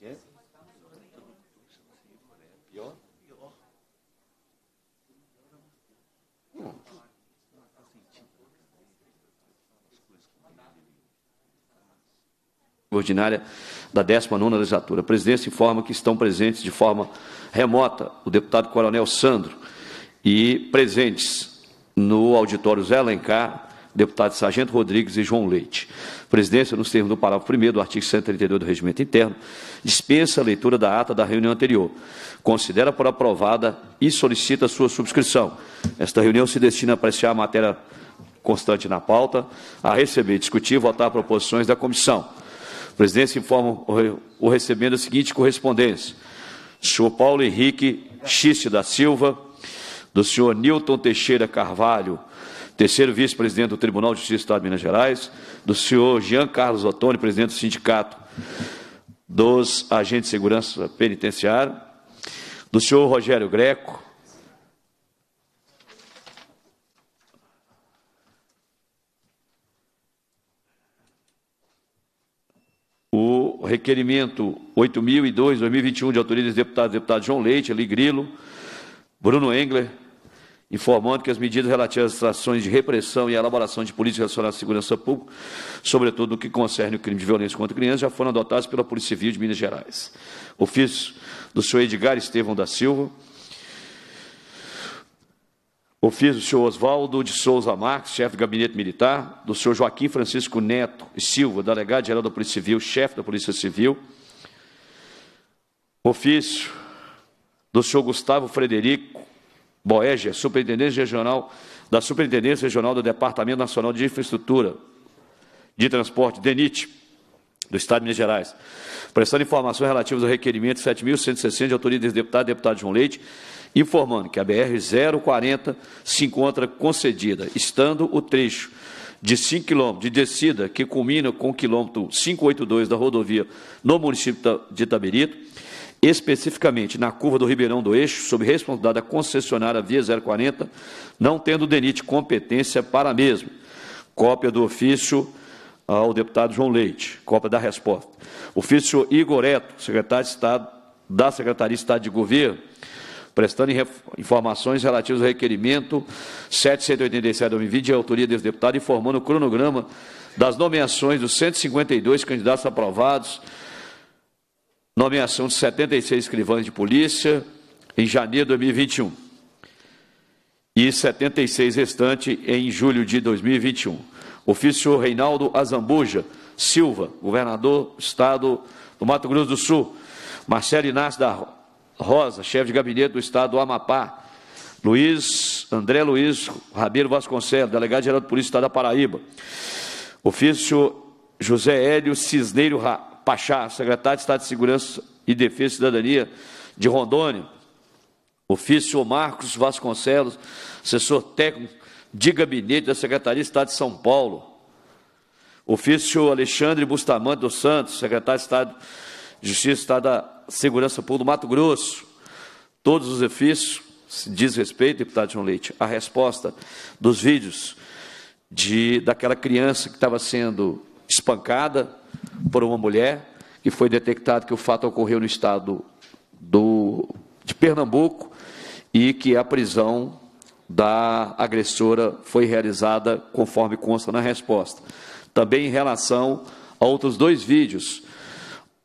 gdzie? Pior? Ordinária da 19 legislatura. A presidência informa que estão presentes de forma remota o deputado Coronel Sandro e presentes no auditório Zé Alencar, deputados Sargento Rodrigues e João Leite. A presidência, nos termos do parágrafo 1 do artigo 132 do Regimento Interno, dispensa a leitura da ata da reunião anterior, considera por aprovada e solicita sua subscrição. Esta reunião se destina a apreciar a matéria constante na pauta, a receber, discutir e votar proposições da comissão. A presidência informa o recebendo a seguinte correspondência. Senhor Paulo Henrique Xiste da Silva, do senhor Nilton Teixeira Carvalho, terceiro vice-presidente do Tribunal de Justiça do Estado de Minas Gerais, do senhor Jean Carlos Ottoni, presidente do Sindicato dos Agentes de Segurança Penitenciária, do senhor Rogério Greco, o requerimento 8002-2021 de autoria dos deputados, deputado João Leite, Ali Grilo, Bruno Engler, informando que as medidas relativas às ações de repressão e elaboração de políticas relacionadas à segurança pública, sobretudo no que concerne o crime de violência contra crianças, já foram adotadas pela Polícia Civil de Minas Gerais. Ofício do senhor Edgar Estevão da Silva. Ofício do senhor Oswaldo de Souza Marques, chefe do Gabinete Militar, do senhor Joaquim Francisco Neto e Silva, delegado geral da Polícia Civil, chefe da Polícia Civil. Ofício do senhor Gustavo Frederico Boégia, Superintendência Regional da Superintendência Regional do Departamento Nacional de Infraestrutura de Transporte, DENIT, do Estado de Minas Gerais, prestando informações relativas ao requerimento 7.160 de autoria do deputado, deputado João Leite, informando que a BR-040 se encontra concedida, estando o trecho de 5 quilômetros de descida, que culmina com o quilômetro 582 da rodovia no município de Itaberito especificamente na curva do Ribeirão do Eixo, sob responsabilidade da concessionária Via 040, não tendo o DENIT competência para a mesma. Cópia do ofício ao deputado João Leite, cópia da resposta. Ofício Igor Eto, secretário de Estado da Secretaria de Estado de Governo, prestando informações relativas ao requerimento 787-2020 de autoria desse deputado, informando o cronograma das nomeações dos 152 candidatos aprovados nomeação de 76 escrivães de polícia em janeiro de 2021 e 76 restantes em julho de 2021. Ofício Reinaldo Azambuja Silva, governador do estado do Mato Grosso do Sul. Marcelo Inácio da Rosa, chefe de gabinete do estado do Amapá. Luiz, André Luiz Rabelo Vasconcelos, delegado geral de polícia do estado da Paraíba. Ofício José Hélio Cisneiro Pachá, secretário de Estado de Segurança e Defesa e Cidadania de Rondônia, ofício Marcos Vasconcelos, assessor técnico de gabinete da Secretaria de Estado de São Paulo, ofício Alexandre Bustamante dos Santos, secretário de Estado de Justiça e Estado da Segurança Pública do Mato Grosso, todos os ofícios se diz respeito, deputado João Leite, a resposta dos vídeos de daquela criança que estava sendo espancada por uma mulher, que foi detectado que o fato ocorreu no estado do, de Pernambuco e que a prisão da agressora foi realizada conforme consta na resposta. Também em relação a outros dois vídeos,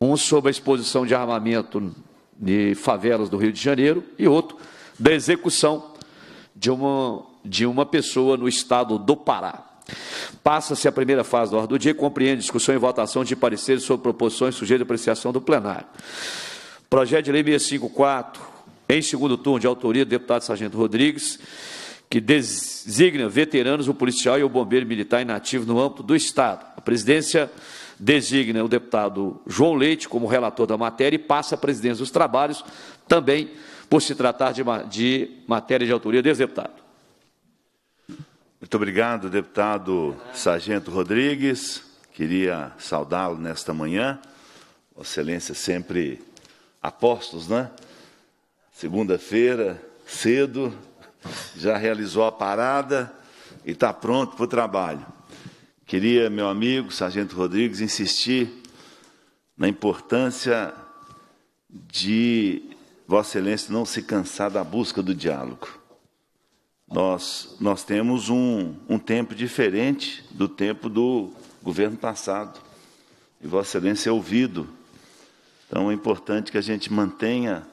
um sobre a exposição de armamento de favelas do Rio de Janeiro e outro da execução de uma, de uma pessoa no estado do Pará. Passa-se a primeira fase da ordem do dia, compreende discussão e votação de pareceres sobre proposições sujeitas à apreciação do plenário. Projeto de Lei 654, em segundo turno, de autoria do deputado Sargento Rodrigues, que designa veteranos, o policial e o bombeiro militar inativo no âmbito do Estado. A presidência designa o deputado João Leite como relator da matéria e passa a presidência dos trabalhos também por se tratar de, de matéria de autoria desse deputado. Muito obrigado, deputado Sargento Rodrigues. Queria saudá-lo nesta manhã. Vossa Excelência sempre apostos, né? Segunda-feira, cedo, já realizou a parada e está pronto para o trabalho. Queria, meu amigo, Sargento Rodrigues, insistir na importância de Vossa Excelência não se cansar da busca do diálogo. Nós, nós temos um, um tempo diferente do tempo do governo passado. E Vossa Excelência é ouvido. Então é importante que a gente mantenha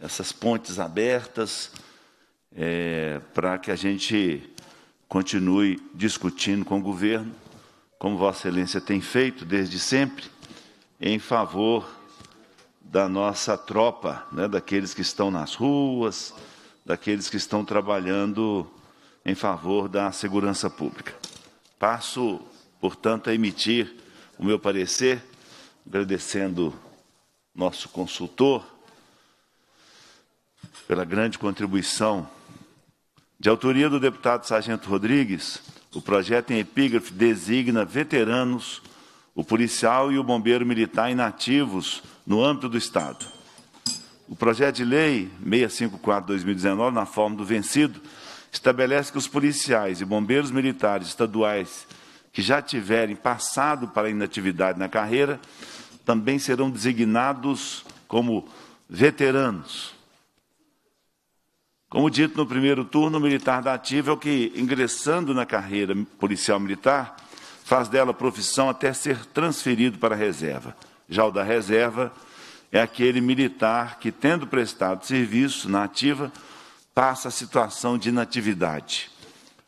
essas pontes abertas é, para que a gente continue discutindo com o governo, como Vossa Excelência tem feito desde sempre, em favor da nossa tropa, né, daqueles que estão nas ruas, daqueles que estão trabalhando em favor da segurança pública. Passo, portanto, a emitir o meu parecer, agradecendo nosso consultor pela grande contribuição. De autoria do deputado Sargento Rodrigues, o projeto em epígrafe designa veteranos, o policial e o bombeiro militar inativos no âmbito do Estado. O projeto de lei 654-2019, na forma do vencido, estabelece que os policiais e bombeiros militares estaduais que já tiverem passado para inatividade na carreira também serão designados como veteranos. Como dito no primeiro turno, o militar da ativa é o que, ingressando na carreira policial militar, faz dela profissão até ser transferido para a reserva. Já o da reserva é aquele militar que, tendo prestado serviço na ativa, passa a situação de inatividade.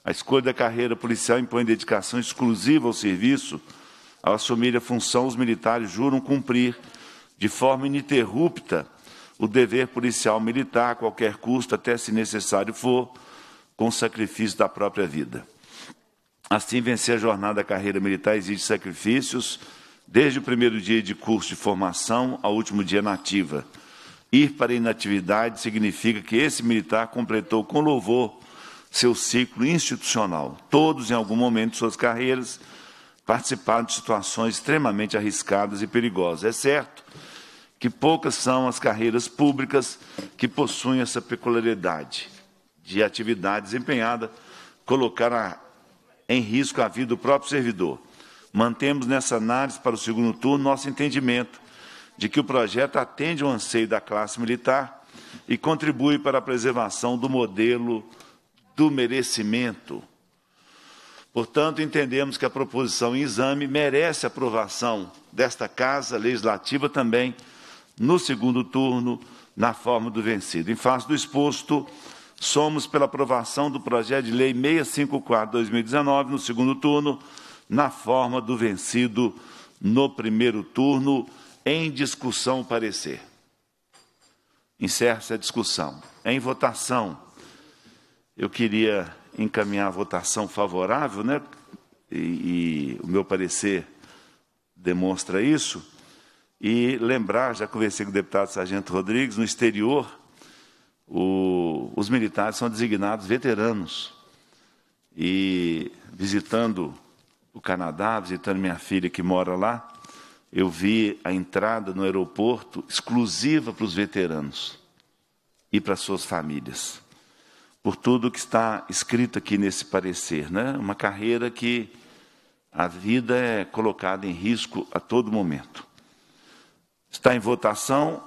A escolha da carreira policial impõe dedicação exclusiva ao serviço. Ao assumir a função, os militares juram cumprir, de forma ininterrupta, o dever policial militar a qualquer custo, até se necessário for, com sacrifício da própria vida. Assim, vencer a jornada da carreira militar exige sacrifícios, desde o primeiro dia de curso de formação ao último dia nativa. Ir para a inatividade significa que esse militar completou com louvor seu ciclo institucional. Todos, em algum momento de suas carreiras, participaram de situações extremamente arriscadas e perigosas. É certo que poucas são as carreiras públicas que possuem essa peculiaridade de atividade desempenhada colocar em risco a vida do próprio servidor mantemos nessa análise para o segundo turno nosso entendimento de que o projeto atende o anseio da classe militar e contribui para a preservação do modelo do merecimento. Portanto, entendemos que a proposição em exame merece aprovação desta Casa Legislativa também, no segundo turno, na forma do vencido. Em face do exposto, somos pela aprovação do projeto de lei 654-2019, no segundo turno, na forma do vencido no primeiro turno, em discussão parecer. Encerra-se a discussão. Em votação, eu queria encaminhar a votação favorável, né? E, e o meu parecer demonstra isso. E lembrar, já conversei com o deputado Sargento Rodrigues, no exterior, o, os militares são designados veteranos. E visitando o Canadá, visitando minha filha que mora lá, eu vi a entrada no aeroporto exclusiva para os veteranos e para suas famílias. Por tudo que está escrito aqui nesse parecer, né? Uma carreira que a vida é colocada em risco a todo momento. Está em votação.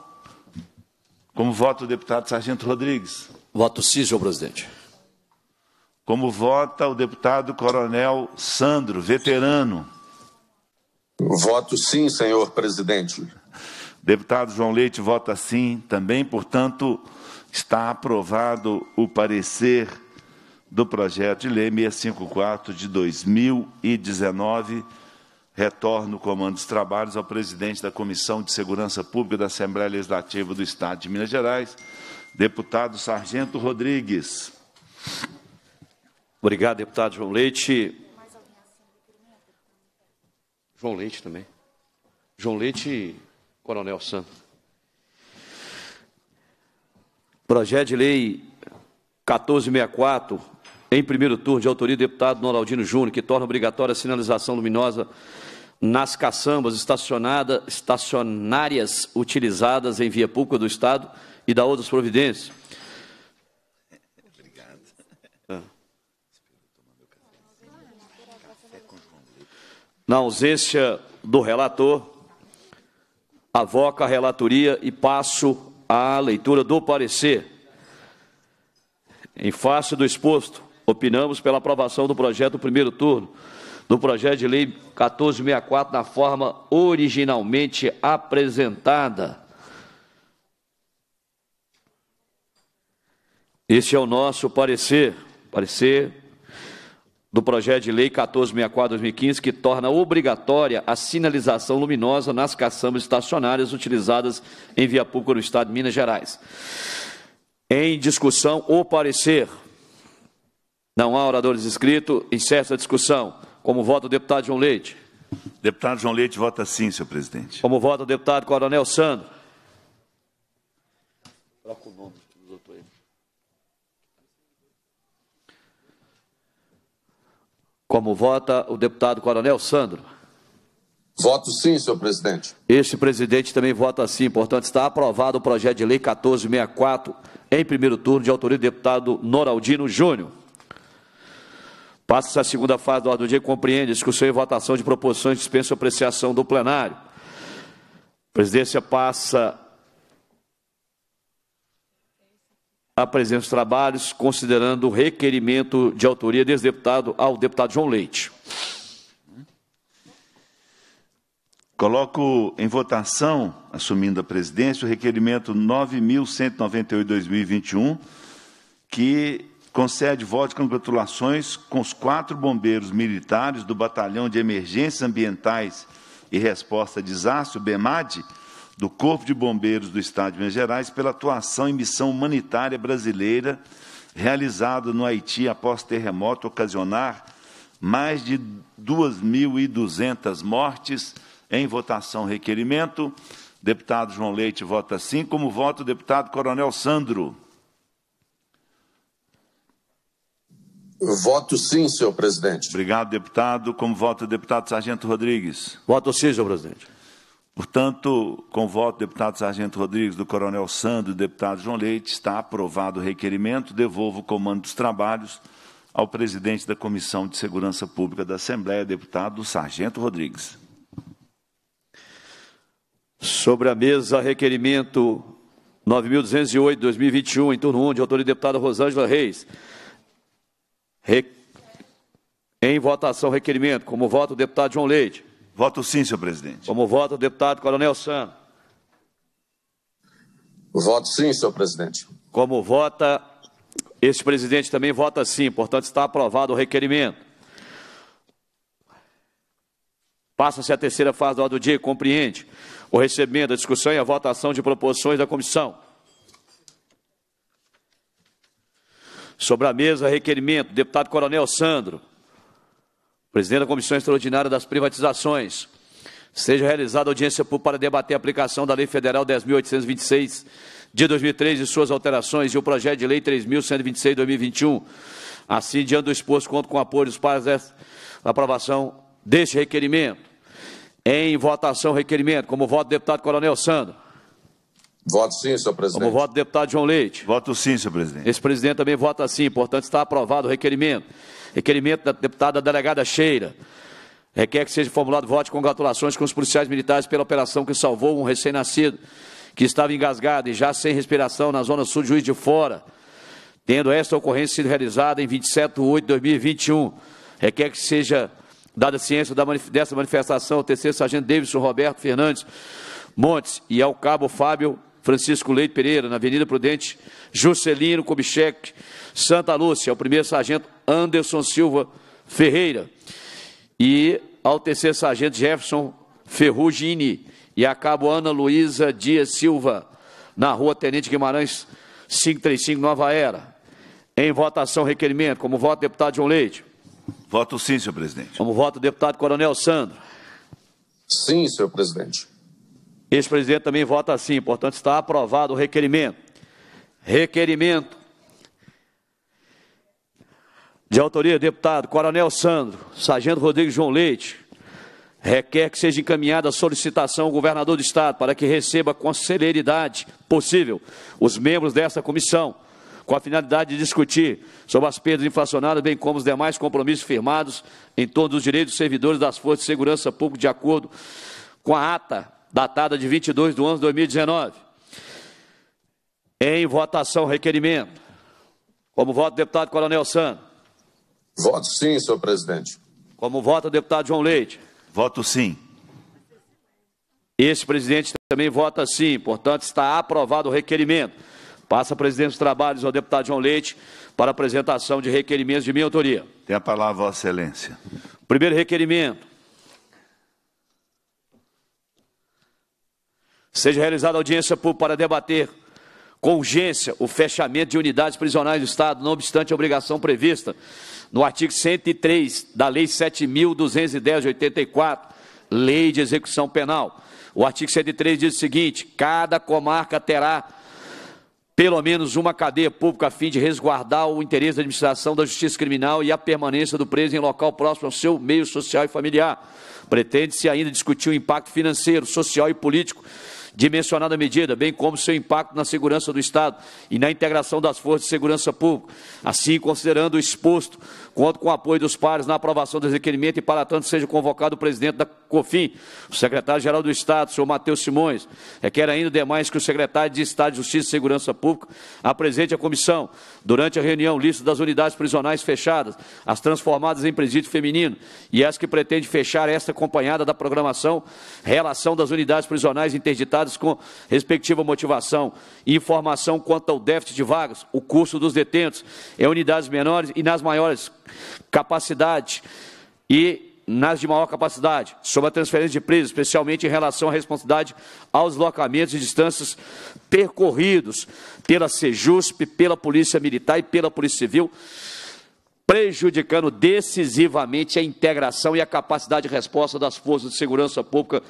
Como voto o deputado Sargento Rodrigues? Voto sim, senhor presidente como vota o deputado Coronel Sandro, veterano. Voto sim, senhor presidente. Deputado João Leite vota sim também, portanto, está aprovado o parecer do projeto de lei 654 de 2019. Retorno o comando dos trabalhos ao presidente da Comissão de Segurança Pública da Assembleia Legislativa do Estado de Minas Gerais, deputado Sargento Rodrigues. Obrigado, deputado João Leite. João Leite também. João Leite e Coronel Santos. Projeto de lei 1464, em primeiro turno, de autoria do deputado Noraldino Júnior, que torna obrigatória a sinalização luminosa nas caçambas estacionárias utilizadas em via pública do Estado e da outras providências Na ausência do relator, avoca a relatoria e passo à leitura do parecer. Em face do exposto, opinamos pela aprovação do projeto do primeiro turno do projeto de lei 1464 na forma originalmente apresentada. Este é o nosso parecer, parecer do projeto de lei 1464-2015, que torna obrigatória a sinalização luminosa nas caçambas estacionárias utilizadas em via pública no Estado de Minas Gerais. Em discussão o parecer, não há oradores inscritos, encerra a discussão. Como vota o deputado João Leite? Deputado João Leite vota sim, senhor presidente. Como vota o deputado Coronel Sandro? Troca o nome. Como vota o deputado Coronel Sandro? Voto sim, senhor presidente. Este presidente também vota sim. Portanto, está aprovado o projeto de lei 1464, em primeiro turno, de autoria do deputado Noraldino Júnior. Passa-se a segunda fase do ordem do dia que compreende discussão e votação de proposições dispensa apreciação do plenário. A presidência passa apresente os trabalhos, considerando o requerimento de autoria desse deputado ao deputado João Leite. Coloco em votação, assumindo a presidência, o requerimento 9.198-2021, que concede voto de congratulações com os quatro bombeiros militares do Batalhão de Emergências Ambientais e Resposta a Desastre, o BEMAD, do Corpo de Bombeiros do Estado de Minas Gerais pela atuação em missão humanitária brasileira realizada no Haiti após terremoto ocasionar mais de 2.200 mortes. Em votação, requerimento. Deputado João Leite vota sim, como vota o deputado Coronel Sandro. Voto sim, senhor presidente. Obrigado, deputado. Como vota o deputado Sargento Rodrigues? Voto sim, senhor presidente. Portanto, com voto do deputado Sargento Rodrigues, do coronel Sandro e do deputado João Leite, está aprovado o requerimento, devolvo o comando dos trabalhos ao presidente da Comissão de Segurança Pública da Assembleia, deputado Sargento Rodrigues. Sobre a mesa, requerimento 9.208, 2021, em turno 1, de autoria da deputada Rosângela Reis. Re... Em votação, requerimento. Como voto, deputado João Leite. Voto sim, senhor presidente. Como vota o deputado Coronel Sandro? Voto sim, senhor presidente. Como vota, este presidente também vota sim, portanto está aprovado o requerimento. Passa-se a terceira fase da ordem do dia, compreende o recebimento, a discussão e a votação de proposições da comissão. Sobre a mesa, requerimento, deputado Coronel Sandro presidente da Comissão Extraordinária das Privatizações, seja realizada audiência para debater a aplicação da Lei Federal 10.826 de 2003 e suas alterações e o projeto de lei 3.126 de 2021. Assim, diante do exposto, conto com o apoio dos pares da aprovação deste requerimento. Em votação, requerimento. Como voto, deputado Coronel Sandro. Voto sim, senhor presidente. Como voto, deputado João Leite. Voto sim, senhor presidente. Esse presidente também vota sim. Portanto, está aprovado o requerimento. Requerimento da deputada delegada Cheira. Requer que seja formulado voto de congratulações com os policiais militares pela operação que salvou um recém-nascido que estava engasgado e já sem respiração na zona sul de Juiz de Fora, tendo esta ocorrência sido realizada em 27 de 8 de 2021. Requer que seja dada ciência dessa manifestação ao terceiro sargento Davidson Roberto Fernandes Montes e ao cabo Fábio Francisco Leite Pereira, na Avenida Prudente, Juscelino Kubitschek, Santa Lúcia, ao primeiro sargento Anderson Silva Ferreira e ao terceiro sargento Jefferson Ferrugini e a cabo Ana Luísa Dias Silva, na rua Tenente Guimarães, 535, Nova Era. Em votação, requerimento. Como voto, deputado João Leite. Voto sim, senhor presidente. Como voto, deputado Coronel Sandro. Sim, senhor presidente. Ex-presidente também vota assim, portanto está aprovado o requerimento. Requerimento de autoria deputado Coronel Sandro, Sargento Rodrigues João Leite, requer que seja encaminhada a solicitação ao governador do Estado para que receba com celeridade possível os membros desta comissão, com a finalidade de discutir sobre as perdas inflacionadas bem como os demais compromissos firmados em torno dos direitos dos servidores das Forças de Segurança Pública, de acordo com a ata datada de 22 de 11 de 2019. Em votação, requerimento. Como vota o deputado Coronel Sano? Voto sim, senhor presidente. Como vota o deputado João Leite? Voto sim. Esse presidente também vota sim, portanto está aprovado o requerimento. Passa a dos trabalhos ao deputado João Leite para apresentação de requerimentos de minha autoria. Tem a palavra, Vossa Excelência. Primeiro requerimento Seja realizada audiência pública para debater com urgência o fechamento de unidades prisionais do Estado, não obstante a obrigação prevista no artigo 103 da Lei 7.210 de 84, Lei de Execução Penal. O artigo 103 diz o seguinte: cada comarca terá pelo menos uma cadeia pública a fim de resguardar o interesse da administração da justiça criminal e a permanência do preso em local próximo ao seu meio social e familiar. Pretende-se ainda discutir o impacto financeiro, social e político dimensionada medida, bem como seu impacto na segurança do Estado e na integração das forças de segurança pública. Assim, considerando o exposto, conto com o apoio dos pares na aprovação do requerimento e, para tanto, seja convocado o presidente da COFIN, o secretário-geral do Estado, senhor Matheus Simões. Requer é, ainda demais que o secretário de Estado de Justiça e Segurança Pública apresente à comissão, durante a reunião, lista das unidades prisionais fechadas, as transformadas em presídio feminino e as que pretende fechar, esta acompanhada da programação, relação das unidades prisionais interditadas apresentados com respectiva motivação e informação quanto ao déficit de vagas, o curso dos detentos em unidades menores e nas maiores capacidade e nas de maior capacidade, sobre a transferência de presos, especialmente em relação à responsabilidade aos locamentos e distâncias percorridos pela Sejusp, pela Polícia Militar e pela Polícia Civil, prejudicando decisivamente a integração e a capacidade de resposta das forças de segurança pública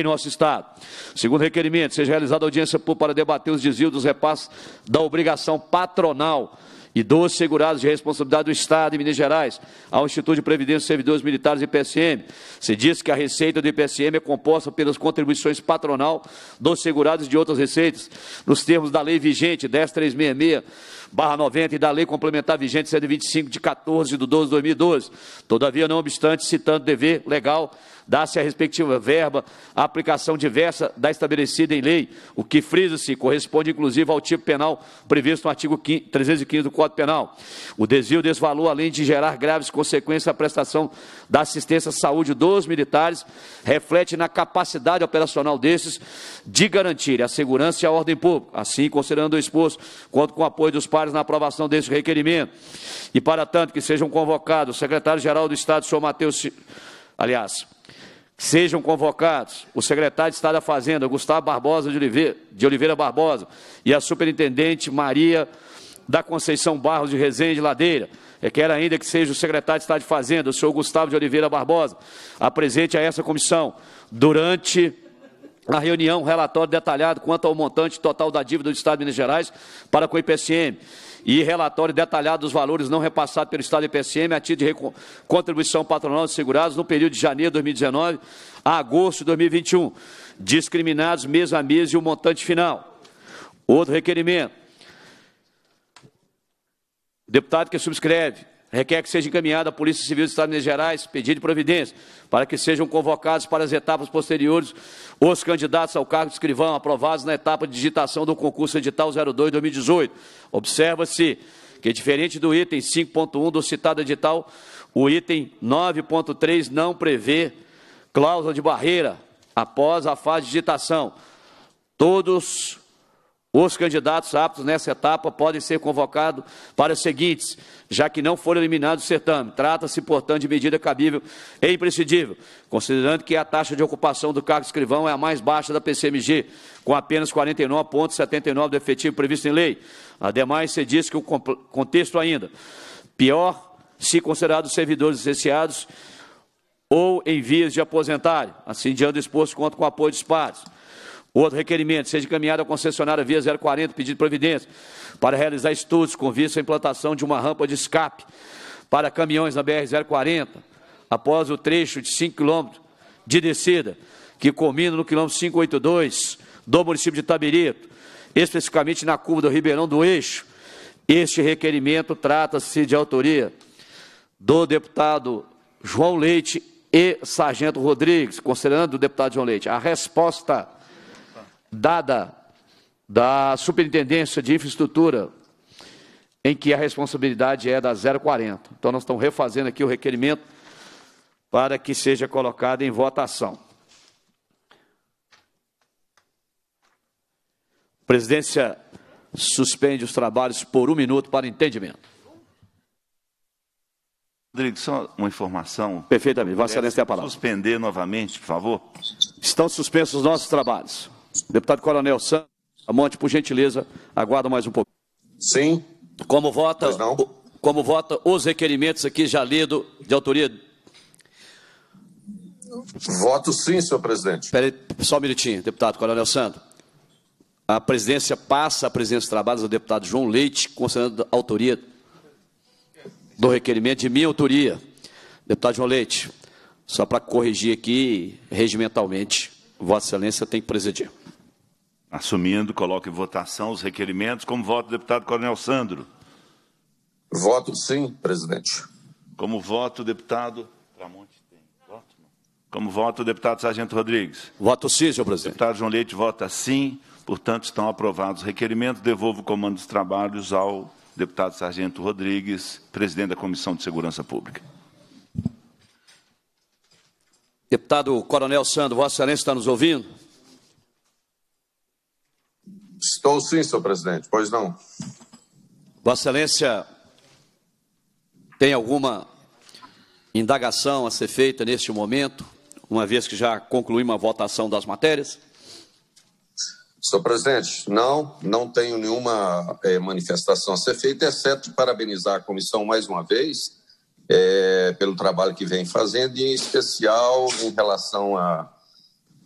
em nosso Estado. Segundo requerimento, seja realizada audiência pública para debater os desvios dos repasses da obrigação patronal e dos segurados de responsabilidade do Estado de Minas Gerais ao Instituto de Previdência e Servidores Militares e IPSM. Se diz que a receita do IPSM é composta pelas contribuições patronal dos segurados de outras receitas, nos termos da lei vigente 10366-90 e da lei complementar vigente 125 de 14 de 12 de 2012. Todavia, não obstante, citando dever legal dá-se a respectiva verba a aplicação diversa da estabelecida em lei, o que frisa-se corresponde inclusive ao tipo penal previsto no artigo 315 do Código Código Penal. O desvio desse valor, além de gerar graves consequências à prestação da assistência à saúde dos militares, reflete na capacidade operacional desses de garantir a segurança e a ordem pública. Assim, considerando o exposto, conto com o apoio dos pares na aprovação desse requerimento. E, para tanto, que sejam convocados o secretário-geral do Estado, senhor Matheus. Aliás, sejam convocados o secretário de Estado da Fazenda, Gustavo Barbosa de Oliveira, de Oliveira Barbosa, e a superintendente Maria da Conceição Barros de Resende Ladeira. é quero ainda que seja o secretário de Estado de Fazenda, o senhor Gustavo de Oliveira Barbosa, apresente a essa comissão durante a reunião um relatório detalhado quanto ao montante total da dívida do Estado de Minas Gerais para com o IPCM e relatório detalhado dos valores não repassados pelo Estado do IPCM a título de contribuição patronal dos segurados no período de janeiro de 2019 a agosto de 2021, discriminados mês a mês e o montante final. Outro requerimento, o deputado que subscreve requer que seja encaminhada à Polícia Civil do Estado de Minas Gerais pedido de providência para que sejam convocados para as etapas posteriores os candidatos ao cargo de escrivão aprovados na etapa de digitação do concurso edital 02-2018. Observa-se que, diferente do item 5.1 do citado edital, o item 9.3 não prevê cláusula de barreira após a fase de digitação. Todos os candidatos aptos nessa etapa podem ser convocados para os seguintes, já que não foram eliminados do certame. Trata-se, portanto, de medida cabível e imprescindível, considerando que a taxa de ocupação do cargo de escrivão é a mais baixa da PCMG, com apenas 49,79% do efetivo previsto em lei. Ademais, se diz que o contexto ainda pior se considerados servidores licenciados ou em vias de aposentar. Assim, diante do exposto, conta com apoio dos pares. Outro requerimento, seja encaminhado à concessionária via 040, pedido de providência, para realizar estudos com vista à implantação de uma rampa de escape para caminhões na BR-040, após o trecho de 5 quilômetros de descida, que culmina no quilômetro 582 do município de Tabirito, especificamente na curva do Ribeirão do Eixo. Este requerimento trata-se de autoria do deputado João Leite e Sargento Rodrigues, considerando o deputado João Leite. A resposta dada da Superintendência de Infraestrutura, em que a responsabilidade é da 040. Então, nós estamos refazendo aqui o requerimento para que seja colocado em votação. A presidência suspende os trabalhos por um minuto para entendimento. Rodrigo, só uma informação. Perfeitamente. Vossa Excelência tem a palavra. Suspender novamente, por favor. Estão suspensos os nossos trabalhos. Deputado Coronel Santos, Monte, por gentileza, aguarda mais um pouco. Sim. Como vota, como vota os requerimentos aqui já lido de autoria? Voto sim, senhor presidente. Peraí, só um minutinho, deputado Coronel Santos. A presidência passa a presidência de trabalhos ao deputado João Leite, considerando a autoria do requerimento de minha autoria. Deputado João Leite, só para corrigir aqui, regimentalmente, Vossa Excelência tem que presidir. Assumindo, coloco em votação os requerimentos. Como voto, deputado Coronel Sandro? Voto sim, presidente. Como voto, deputado. Tramonte tem voto? Não. Como voto, deputado Sargento Rodrigues? Voto sim, senhor presidente. Deputado João Leite vota sim. Portanto, estão aprovados os requerimentos. Devolvo o comando dos trabalhos ao deputado Sargento Rodrigues, presidente da Comissão de Segurança Pública. Deputado Coronel Sandro, Vossa Excelência está nos ouvindo? Estou sim, senhor presidente. Pois não. Vossa Excelência tem alguma indagação a ser feita neste momento, uma vez que já concluímos a votação das matérias? Senhor presidente, não, não tenho nenhuma é, manifestação a ser feita, exceto parabenizar a comissão mais uma vez é, pelo trabalho que vem fazendo, em especial em relação a,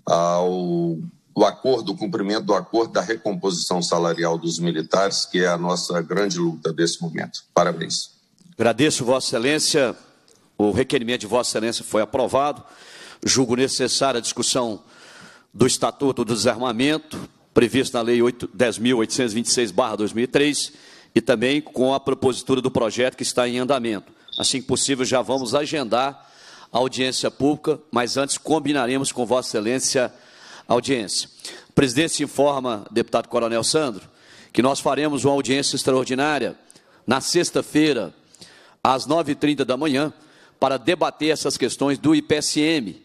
ao o acordo, o cumprimento do acordo da recomposição salarial dos militares, que é a nossa grande luta desse momento. Parabéns. Agradeço, Vossa Excelência. O requerimento de Vossa Excelência foi aprovado. Julgo necessária a discussão do Estatuto do Desarmamento, previsto na Lei 10.826-2003, e também com a propositura do projeto que está em andamento. Assim que possível, já vamos agendar a audiência pública, mas antes combinaremos com Vossa Excelência audiência. A presidência informa, deputado Coronel Sandro, que nós faremos uma audiência extraordinária na sexta-feira, às 9h30 da manhã, para debater essas questões do IPSM.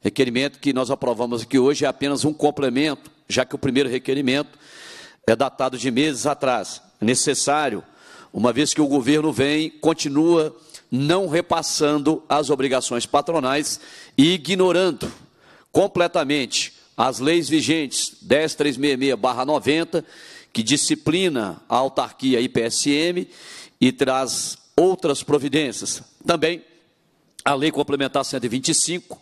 Requerimento que nós aprovamos aqui hoje é apenas um complemento, já que o primeiro requerimento é datado de meses atrás. É necessário, uma vez que o governo vem, continua não repassando as obrigações patronais e ignorando completamente as leis vigentes 10366-90, que disciplina a autarquia IPSM e traz outras providências. Também a Lei Complementar 125,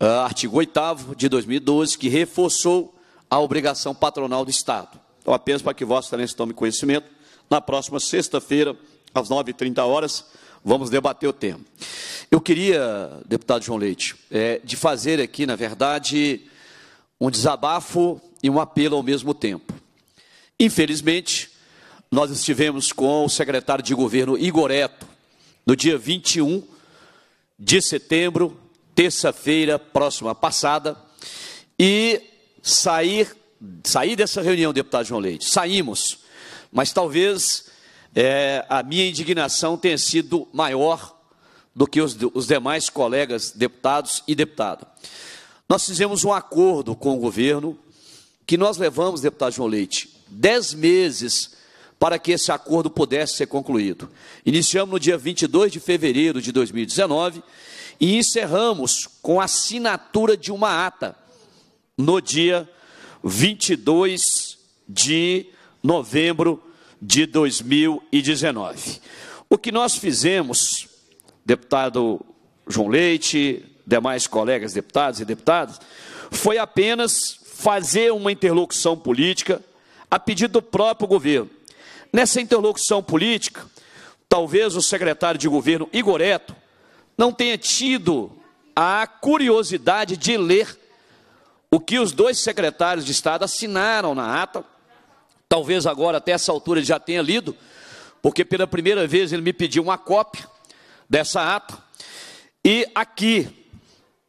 ah, artigo 8 de 2012, que reforçou a obrigação patronal do Estado. Então, apenas para que Vossa Excelência tome conhecimento, na próxima sexta-feira, às 9h30 horas, vamos debater o tema. Eu queria, deputado João Leite, é, de fazer aqui, na verdade, um desabafo e um apelo ao mesmo tempo. Infelizmente, nós estivemos com o secretário de governo Igoreto no dia 21 de setembro, terça-feira próxima passada, e sair, sair dessa reunião, deputado João Leite. Saímos, mas talvez é, a minha indignação tenha sido maior do que os, os demais colegas deputados e deputada. Nós fizemos um acordo com o governo que nós levamos, deputado João Leite, dez meses para que esse acordo pudesse ser concluído. Iniciamos no dia 22 de fevereiro de 2019 e encerramos com a assinatura de uma ata no dia 22 de novembro de 2019. O que nós fizemos, deputado João Leite, demais colegas deputados e deputadas, foi apenas fazer uma interlocução política a pedido do próprio governo. Nessa interlocução política, talvez o secretário de governo Igor Eto não tenha tido a curiosidade de ler o que os dois secretários de Estado assinaram na ata. Talvez agora, até essa altura, ele já tenha lido, porque pela primeira vez ele me pediu uma cópia dessa ata. E aqui,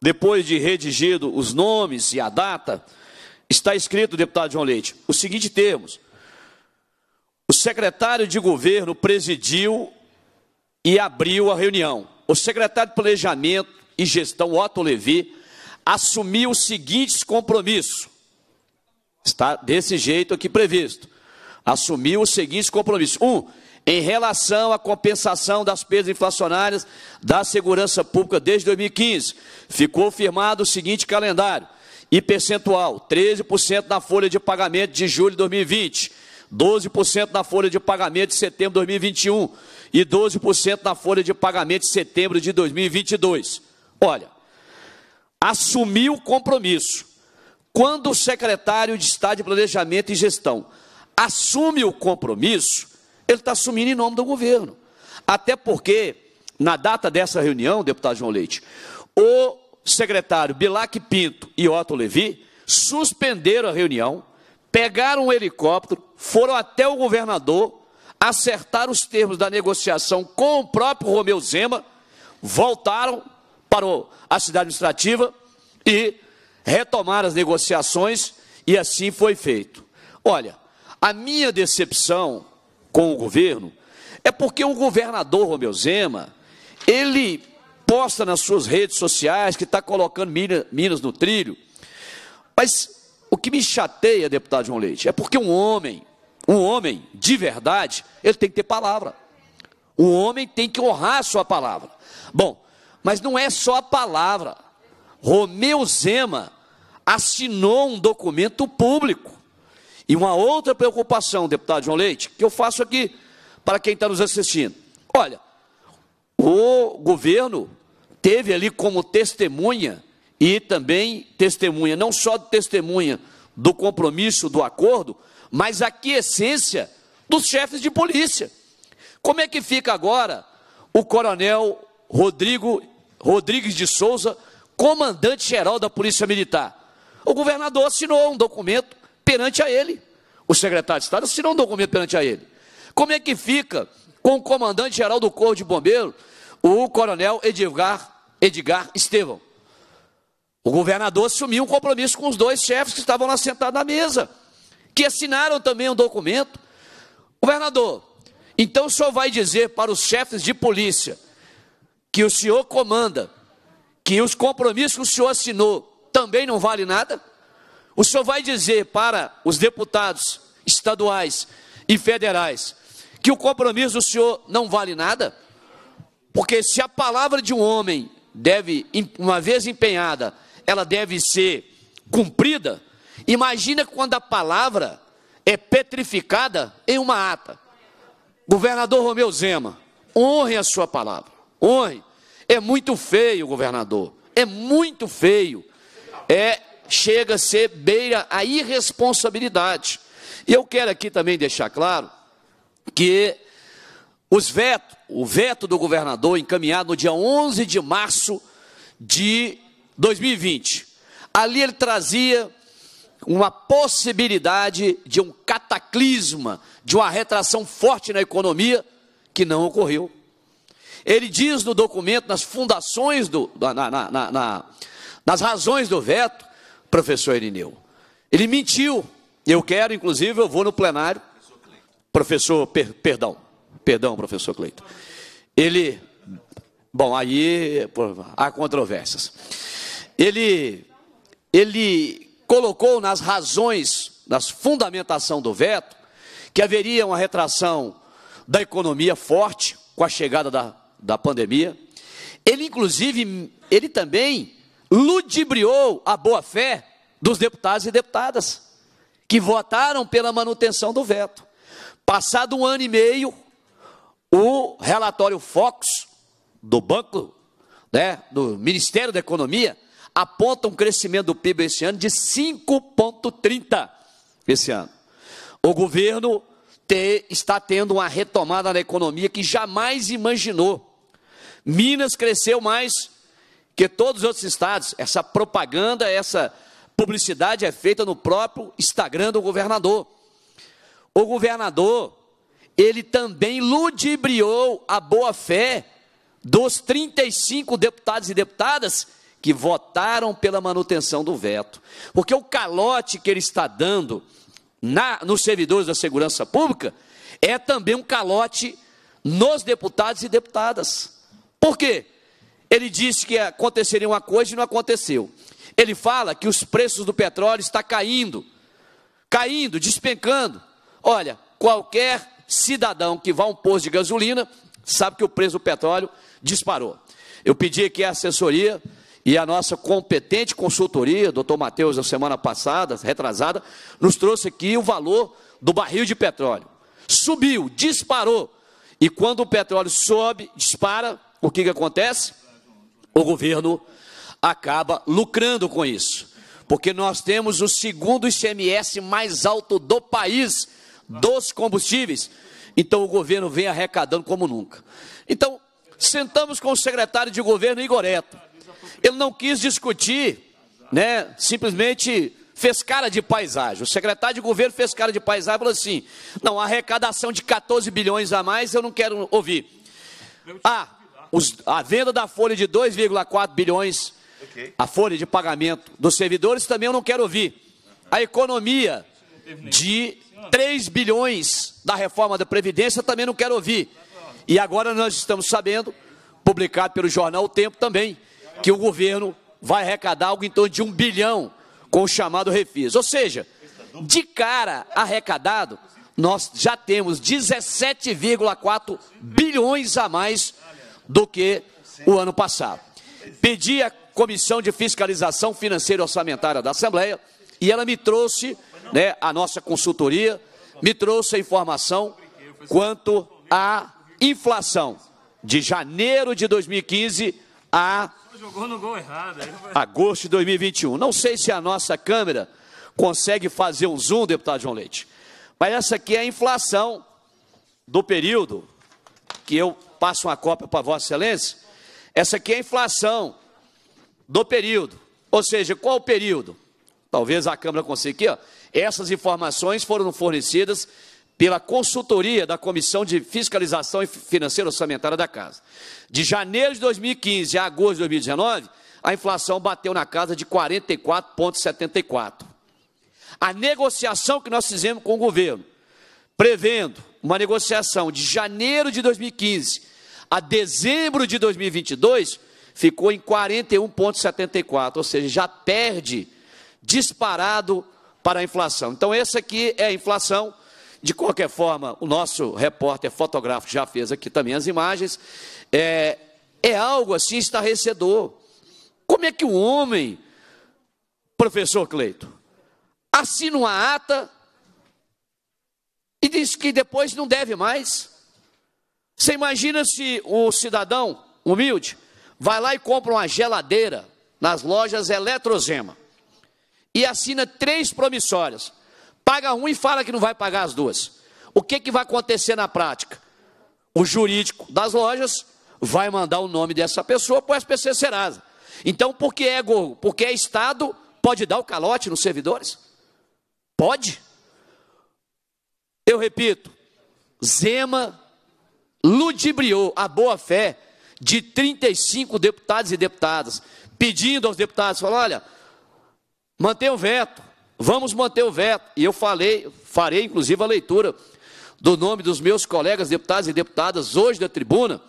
depois de redigido os nomes e a data, está escrito, deputado João Leite, os seguintes termos. O secretário de governo presidiu e abriu a reunião. O secretário de Planejamento e Gestão, Otto Levi, assumiu os seguintes compromissos. Está desse jeito aqui previsto. Assumiu os seguintes compromissos. Um, em relação à compensação das perdas inflacionárias da segurança pública desde 2015. Ficou firmado o seguinte calendário e percentual: 13% na folha de pagamento de julho de 2020, 12% na folha de pagamento de setembro de 2021 e 12% na folha de pagamento de setembro de 2022. Olha, assumiu o compromisso. Quando o secretário de Estado de Planejamento e Gestão assume o compromisso, ele está assumindo em nome do governo. Até porque, na data dessa reunião, deputado João Leite, o secretário Bilac Pinto e Otto Levi suspenderam a reunião, pegaram um helicóptero, foram até o governador, acertaram os termos da negociação com o próprio Romeu Zema, voltaram para a cidade administrativa e retomaram as negociações, e assim foi feito. Olha, a minha decepção com o governo, é porque o governador Romeu Zema, ele posta nas suas redes sociais que está colocando Minas no trilho. Mas o que me chateia, deputado João Leite, é porque um homem, um homem de verdade, ele tem que ter palavra. Um homem tem que honrar a sua palavra. Bom, mas não é só a palavra. Romeu Zema assinou um documento público e uma outra preocupação, deputado João Leite, que eu faço aqui para quem está nos assistindo. Olha, o governo teve ali como testemunha e também testemunha, não só testemunha do compromisso, do acordo, mas a quiescência dos chefes de polícia. Como é que fica agora o coronel Rodrigo Rodrigues de Souza, comandante-geral da Polícia Militar? O governador assinou um documento perante a ele. O secretário de Estado assinou um documento perante a ele. Como é que fica com o comandante-geral do Corpo de Bombeiro, o coronel Edgar, Edgar Estevão? O governador assumiu um compromisso com os dois chefes que estavam lá sentados na mesa, que assinaram também um documento. Governador, então o senhor vai dizer para os chefes de polícia que o senhor comanda, que os compromissos que o senhor assinou também não vale nada? O senhor vai dizer para os deputados estaduais e federais que o compromisso do senhor não vale nada? Porque se a palavra de um homem deve, uma vez empenhada, ela deve ser cumprida, imagina quando a palavra é petrificada em uma ata. Governador Romeu Zema, honre a sua palavra. Honre. É muito feio, governador. É muito feio. É chega a ser beira a irresponsabilidade. E eu quero aqui também deixar claro que os veto, o veto do governador encaminhado no dia 11 de março de 2020, ali ele trazia uma possibilidade de um cataclisma, de uma retração forte na economia que não ocorreu. Ele diz no documento, nas fundações, do, na, na, na, nas razões do veto, professor Irineu. Ele mentiu. Eu quero, inclusive, eu vou no plenário. Professor, per, perdão, perdão, professor Cleito. Ele, bom, aí há controvérsias. Ele, ele colocou nas razões, nas fundamentação do veto, que haveria uma retração da economia forte com a chegada da, da pandemia. Ele, inclusive, ele também ludibriou a boa-fé dos deputados e deputadas que votaram pela manutenção do veto. Passado um ano e meio, o relatório Fox do Banco, né, do Ministério da Economia, aponta um crescimento do PIB esse ano de 5,30 esse ano. O governo te, está tendo uma retomada na economia que jamais imaginou. Minas cresceu mais que todos os outros estados. Essa propaganda, essa publicidade é feita no próprio Instagram do governador. O governador, ele também ludibriou a boa-fé dos 35 deputados e deputadas que votaram pela manutenção do veto. Porque o calote que ele está dando na, nos servidores da segurança pública é também um calote nos deputados e deputadas. Por quê? Ele disse que aconteceria uma coisa e não aconteceu. Ele fala que os preços do petróleo está caindo, caindo, despencando. Olha, qualquer cidadão que vá a um posto de gasolina sabe que o preço do petróleo disparou. Eu pedi aqui a assessoria e a nossa competente consultoria, doutor Matheus, na semana passada, retrasada, nos trouxe aqui o valor do barril de petróleo. Subiu, disparou. E quando o petróleo sobe, dispara, o que, que acontece? o governo acaba lucrando com isso. Porque nós temos o segundo ICMS mais alto do país dos combustíveis. Então o governo vem arrecadando como nunca. Então, sentamos com o secretário de governo Igoreto. Ele não quis discutir, né? Simplesmente fez cara de paisagem. O secretário de governo fez cara de paisagem e falou assim: "Não, arrecadação de 14 bilhões a mais eu não quero ouvir". Ah, os, a venda da folha de 2,4 bilhões, okay. a folha de pagamento dos servidores também eu não quero ouvir. A economia de 3 bilhões da reforma da Previdência também não quero ouvir. E agora nós estamos sabendo, publicado pelo jornal O Tempo também, que o governo vai arrecadar algo em torno de um bilhão com o chamado refis. Ou seja, de cara arrecadado, nós já temos 17,4 bilhões a mais do que o ano passado. Pedi à Comissão de Fiscalização Financeira e Orçamentária da Assembleia e ela me trouxe, né, a nossa consultoria, me trouxe a informação quanto à inflação de janeiro de 2015 a agosto de 2021. Não sei se a nossa câmara consegue fazer um zoom, deputado João Leite, mas essa aqui é a inflação do período que eu passo uma cópia para Vossa Excelência. Essa aqui é a inflação do período. Ou seja, qual o período? Talvez a Câmara consiga aqui, ó. Essas informações foram fornecidas pela consultoria da Comissão de Fiscalização Financeira Orçamentária da Casa. De janeiro de 2015 a agosto de 2019, a inflação bateu na casa de 44,74. A negociação que nós fizemos com o governo, prevendo uma negociação de janeiro de 2015 a dezembro de 2022, ficou em 41,74, ou seja, já perde disparado para a inflação. Então, essa aqui é a inflação. De qualquer forma, o nosso repórter fotográfico já fez aqui também as imagens. É, é algo assim estarrecedor. Como é que o um homem, professor Cleito, assina uma ata e diz que depois não deve mais. Você imagina se o cidadão humilde vai lá e compra uma geladeira nas lojas Eletrozema e assina três promissórias, paga um e fala que não vai pagar as duas. O que, que vai acontecer na prática? O jurídico das lojas vai mandar o nome dessa pessoa para o SPC Serasa. Então, que é, porque é Estado, pode dar o calote nos servidores? Pode. Eu repito, Zema ludibriou a boa-fé de 35 deputados e deputadas, pedindo aos deputados, falou, olha, mantenha o veto, vamos manter o veto. E eu falei, farei inclusive a leitura do nome dos meus colegas deputados e deputadas hoje da tribuna,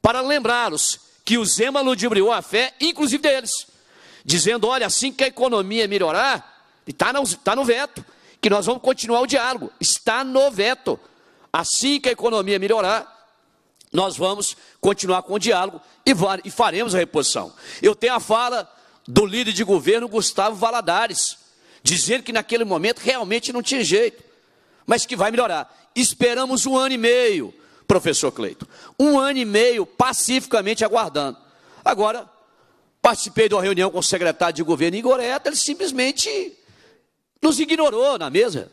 para lembrá-los que o Zema ludibriou a fé, inclusive deles, dizendo, olha, assim que a economia melhorar, está no, tá no veto, que nós vamos continuar o diálogo. Está no veto. Assim que a economia melhorar, nós vamos continuar com o diálogo e, e faremos a reposição. Eu tenho a fala do líder de governo, Gustavo Valadares, dizendo que naquele momento realmente não tinha jeito, mas que vai melhorar. Esperamos um ano e meio, professor Cleito. Um ano e meio pacificamente aguardando. Agora, participei de uma reunião com o secretário de governo Igor Eta, ele simplesmente nos ignorou na mesa.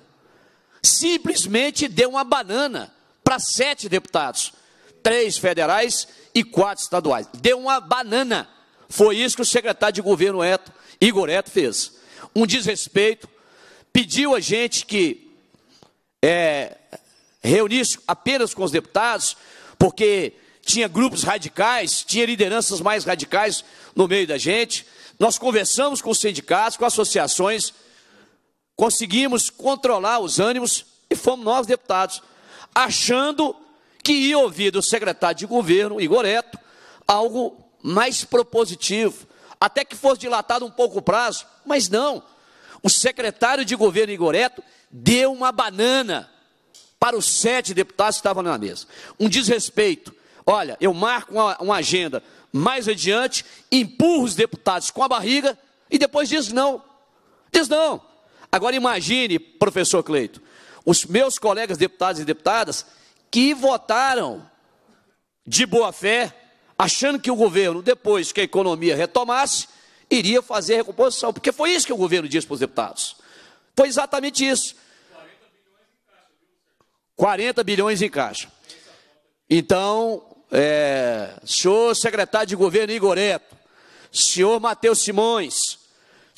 Simplesmente deu uma banana para sete deputados, três federais e quatro estaduais. Deu uma banana. Foi isso que o secretário de governo Eto, Igor Eto fez. Um desrespeito. Pediu a gente que é, reunisse apenas com os deputados, porque tinha grupos radicais, tinha lideranças mais radicais no meio da gente. Nós conversamos com os sindicatos, com associações Conseguimos controlar os ânimos e fomos nós deputados, achando que ia ouvir do secretário de governo, Igoreto, algo mais propositivo, até que fosse dilatado um pouco o prazo, mas não. O secretário de governo, Igoreto, deu uma banana para os sete deputados que estavam na mesa. Um desrespeito. Olha, eu marco uma, uma agenda mais adiante, empurro os deputados com a barriga e depois diz não. Diz não. Agora imagine, professor Cleito, os meus colegas deputados e deputadas que votaram de boa fé, achando que o governo, depois que a economia retomasse, iria fazer a recomposição, porque foi isso que o governo disse para os deputados. Foi exatamente isso. 40 bilhões em caixa. Então, é, senhor secretário de governo Eto, senhor Matheus Simões,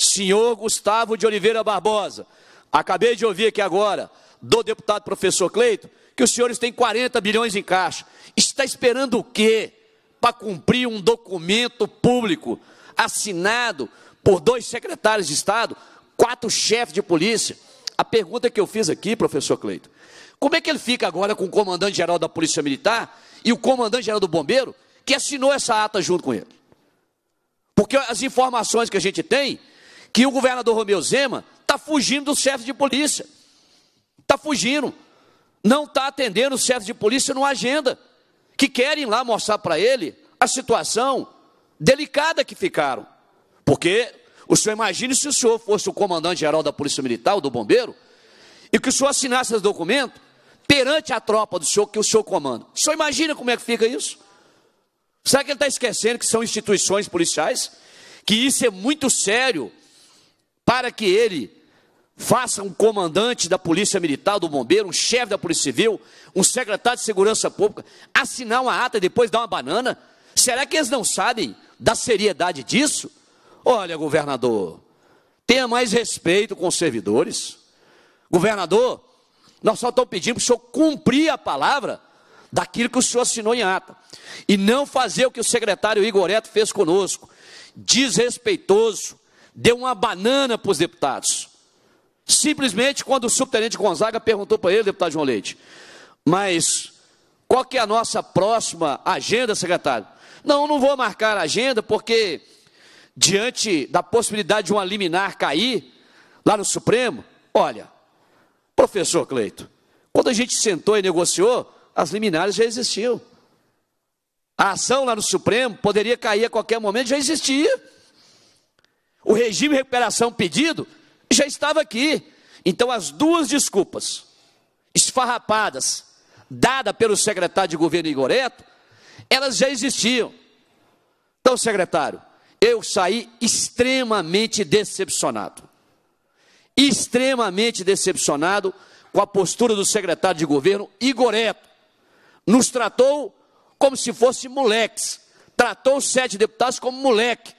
senhor Gustavo de Oliveira Barbosa, acabei de ouvir aqui agora do deputado professor Cleito que os senhores têm 40 bilhões em caixa. Está esperando o quê? Para cumprir um documento público assinado por dois secretários de Estado, quatro chefes de polícia. A pergunta que eu fiz aqui, professor Cleito, como é que ele fica agora com o comandante-geral da Polícia Militar e o comandante-geral do Bombeiro, que assinou essa ata junto com ele? Porque as informações que a gente tem que o governador Romeu Zema está fugindo dos chefes de polícia. Está fugindo. Não está atendendo os chefes de polícia numa agenda. Que querem lá mostrar para ele a situação delicada que ficaram. Porque o senhor imagine se o senhor fosse o comandante-geral da Polícia Militar ou do Bombeiro e que o senhor assinasse esse documento perante a tropa do senhor que o senhor comanda. O senhor imagina como é que fica isso? Será que ele está esquecendo que são instituições policiais? Que isso é muito sério para que ele faça um comandante da Polícia Militar, do Bombeiro, um chefe da Polícia Civil, um secretário de Segurança Pública, assinar uma ata e depois dar uma banana? Será que eles não sabem da seriedade disso? Olha, governador, tenha mais respeito com os servidores. Governador, nós só estamos pedindo para o senhor cumprir a palavra daquilo que o senhor assinou em ata. E não fazer o que o secretário Igoreto fez conosco. Desrespeitoso, deu uma banana para os deputados. Simplesmente quando o subtenente Gonzaga perguntou para ele, deputado João Leite, mas qual que é a nossa próxima agenda, secretário? Não, não vou marcar a agenda porque diante da possibilidade de uma liminar cair lá no Supremo, olha, professor Cleito, quando a gente sentou e negociou, as liminares já existiam. A ação lá no Supremo poderia cair a qualquer momento, já existia. O regime de recuperação pedido já estava aqui. Então, as duas desculpas esfarrapadas, dada pelo secretário de governo Igoreto, elas já existiam. Então, secretário, eu saí extremamente decepcionado. Extremamente decepcionado com a postura do secretário de governo Igoreto. Nos tratou como se fosse moleques. Tratou os sete deputados como moleque.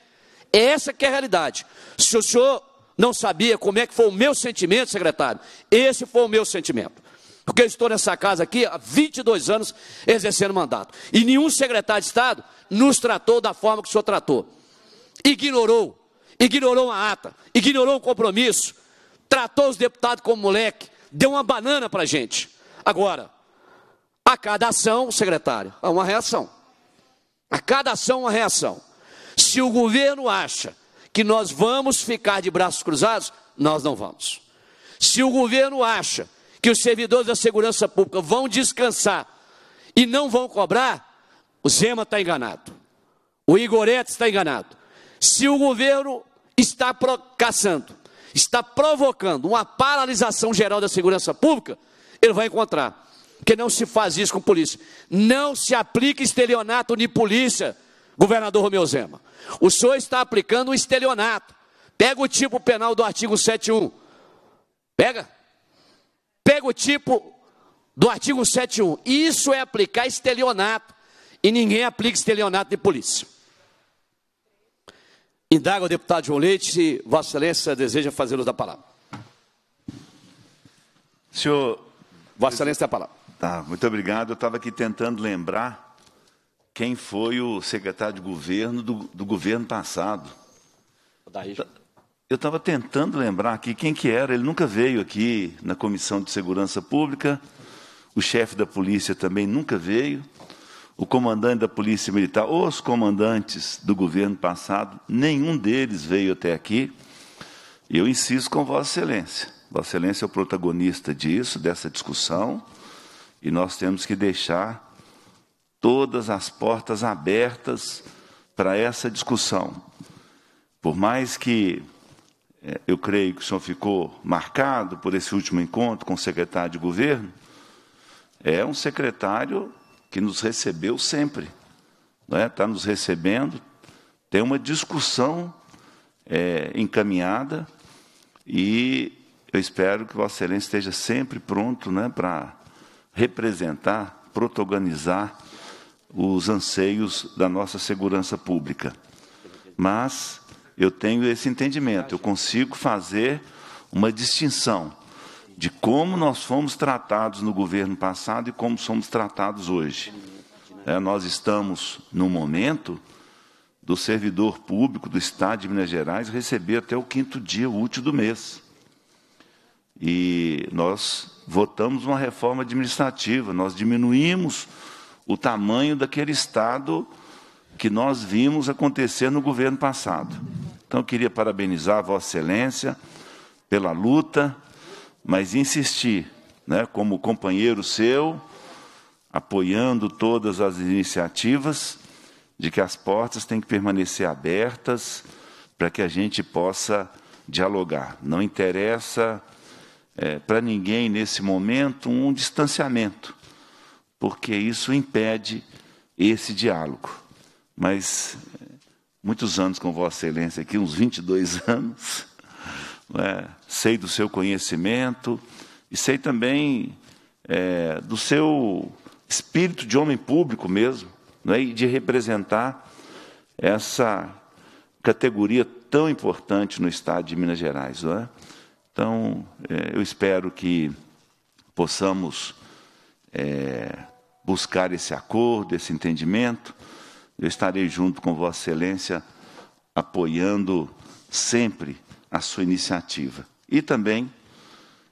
Essa que é a realidade. Se o senhor não sabia como é que foi o meu sentimento, secretário, esse foi o meu sentimento. Porque eu estou nessa casa aqui há 22 anos exercendo mandato. E nenhum secretário de Estado nos tratou da forma que o senhor tratou. Ignorou. Ignorou a ata. Ignorou o compromisso. Tratou os deputados como moleque. Deu uma banana para a gente. Agora, a cada ação, secretário, há uma reação. A cada ação, uma reação. Se o governo acha que nós vamos ficar de braços cruzados, nós não vamos. Se o governo acha que os servidores da segurança pública vão descansar e não vão cobrar, o Zema está enganado. O Igorete está enganado. Se o governo está caçando, está provocando uma paralisação geral da segurança pública, ele vai encontrar. Porque não se faz isso com polícia. Não se aplica estelionato de polícia governador Romeu Zema, o senhor está aplicando um estelionato. Pega o tipo penal do artigo 71. Pega. Pega o tipo do artigo 71. Isso é aplicar estelionato. E ninguém aplica estelionato de polícia. Indaga o deputado João Leite se Vossa Excelência deseja fazê-lo da palavra. Senhor. Vossa Excelência tem a palavra. Tá, muito obrigado. Eu estava aqui tentando lembrar quem foi o secretário de governo do, do governo passado. Eu estava tentando lembrar aqui quem que era, ele nunca veio aqui na Comissão de Segurança Pública, o chefe da polícia também nunca veio, o comandante da Polícia Militar, os comandantes do governo passado, nenhum deles veio até aqui. Eu insisto com Vossa Excelência. Vossa Excelência é o protagonista disso, dessa discussão, e nós temos que deixar todas as portas abertas para essa discussão. Por mais que é, eu creio que o senhor ficou marcado por esse último encontro com o secretário de governo, é um secretário que nos recebeu sempre, está é? Tá nos recebendo, tem uma discussão é, encaminhada e eu espero que Vossa Excelência esteja sempre pronto né, para representar, protagonizar os anseios da nossa segurança pública. Mas eu tenho esse entendimento, eu consigo fazer uma distinção de como nós fomos tratados no governo passado e como somos tratados hoje. É, nós estamos no momento do servidor público do Estado de Minas Gerais receber até o quinto dia útil do mês. E nós votamos uma reforma administrativa, nós diminuímos o tamanho daquele Estado que nós vimos acontecer no governo passado. Então, eu queria parabenizar Vossa Excelência pela luta, mas insistir, né, como companheiro seu, apoiando todas as iniciativas, de que as portas têm que permanecer abertas para que a gente possa dialogar. Não interessa é, para ninguém, nesse momento, um distanciamento porque isso impede esse diálogo. Mas eh, muitos anos com Vossa Excelência aqui, uns 22 anos, né, sei do seu conhecimento e sei também é, do seu espírito de homem público mesmo, né, e de representar essa categoria tão importante no Estado de Minas Gerais. É? Então, eh, eu espero que possamos é, buscar esse acordo, esse entendimento. Eu estarei junto com Vossa Excelência, apoiando sempre a sua iniciativa. E também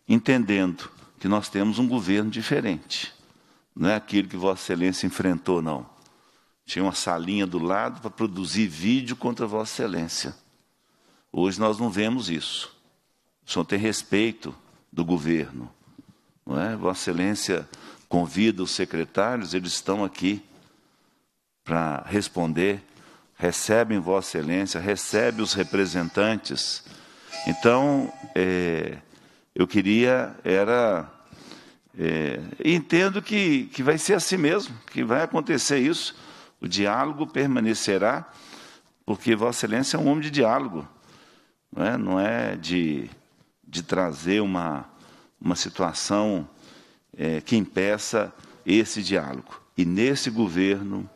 entendendo que nós temos um governo diferente. Não é aquilo que Vossa Excelência enfrentou, não. Tinha uma salinha do lado para produzir vídeo contra Vossa Excelência. Hoje nós não vemos isso. O senhor tem respeito do governo. Não é? Vossa Excelência convida os secretários, eles estão aqui para responder. Recebem Vossa Excelência, recebe os representantes. Então, é, eu queria, era. É, entendo que, que vai ser assim mesmo, que vai acontecer isso. O diálogo permanecerá, porque Vossa Excelência é um homem de diálogo, não é, não é de, de trazer uma, uma situação é, que impeça esse diálogo. E nesse governo,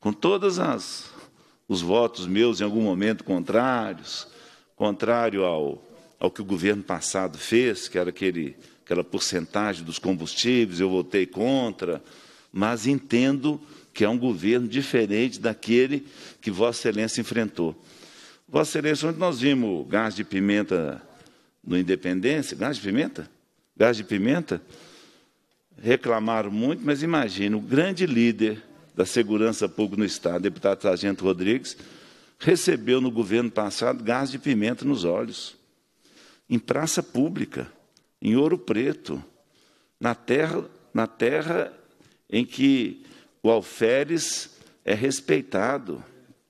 com todos os votos meus em algum momento contrários, contrário ao, ao que o governo passado fez, que era aquele, aquela porcentagem dos combustíveis, eu votei contra, mas entendo que é um governo diferente daquele que Vossa Excelência enfrentou. Vossa Excelência, onde nós vimos gás de pimenta no Independência, gás de pimenta? Gás de pimenta? reclamaram muito, mas imagina, o grande líder da segurança pública no Estado, deputado Sargento Rodrigues, recebeu no governo passado gás de pimenta nos olhos, em praça pública, em Ouro Preto, na terra, na terra em que o alferes é respeitado.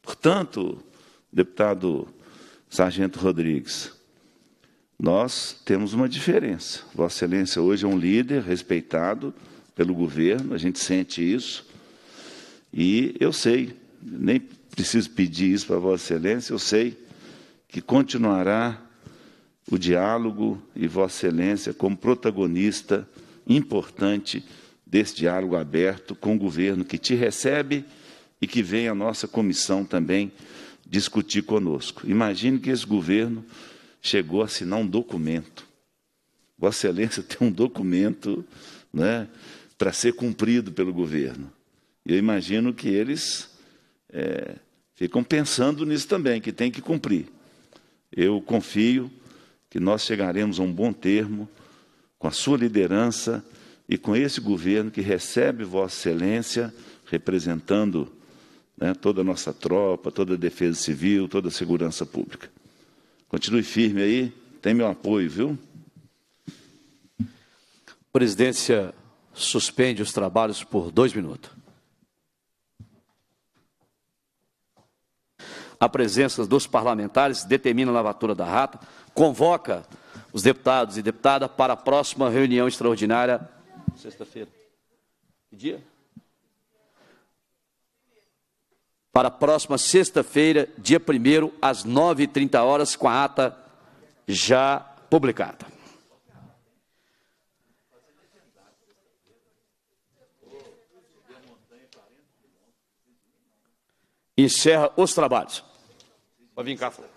Portanto, deputado Sargento Rodrigues, nós temos uma diferença. Vossa Excelência hoje é um líder respeitado pelo governo, a gente sente isso. E eu sei, nem preciso pedir isso para Vossa Excelência, eu sei que continuará o diálogo e Vossa Excelência como protagonista importante desse diálogo aberto com o governo que te recebe e que vem a nossa comissão também discutir conosco. Imagine que esse governo chegou a assinar um documento. Vossa Excelência tem um documento né, para ser cumprido pelo governo. E eu imagino que eles é, ficam pensando nisso também, que tem que cumprir. Eu confio que nós chegaremos a um bom termo com a sua liderança e com esse governo que recebe Vossa Excelência representando né, toda a nossa tropa, toda a defesa civil, toda a segurança pública. Continue firme aí, tem meu apoio, viu? Presidência suspende os trabalhos por dois minutos. A presença dos parlamentares determina a lavatura da rata, convoca os deputados e deputada para a próxima reunião extraordinária. Sexta-feira. Que dia? para a próxima sexta-feira, dia 1 às 9h30 horas, com a ata já publicada. Encerra os trabalhos. Pode vir cá, Flávio.